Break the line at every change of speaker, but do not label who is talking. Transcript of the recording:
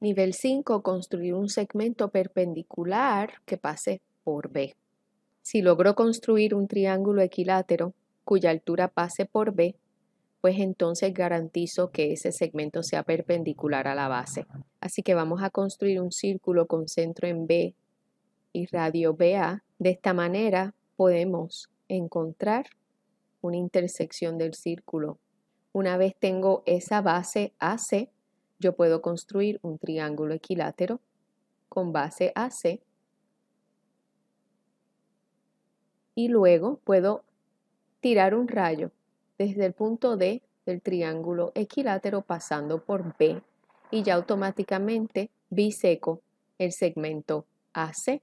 Nivel 5, construir un segmento perpendicular que pase por B. Si logro construir un triángulo equilátero cuya altura pase por B, pues entonces garantizo que ese segmento sea perpendicular a la base. Así que vamos a construir un círculo con centro en B y radio BA. De esta manera podemos encontrar una intersección del círculo. Una vez tengo esa base AC, yo puedo construir un triángulo equilátero con base AC y luego puedo tirar un rayo desde el punto D del triángulo equilátero pasando por B y ya automáticamente biseco el segmento AC.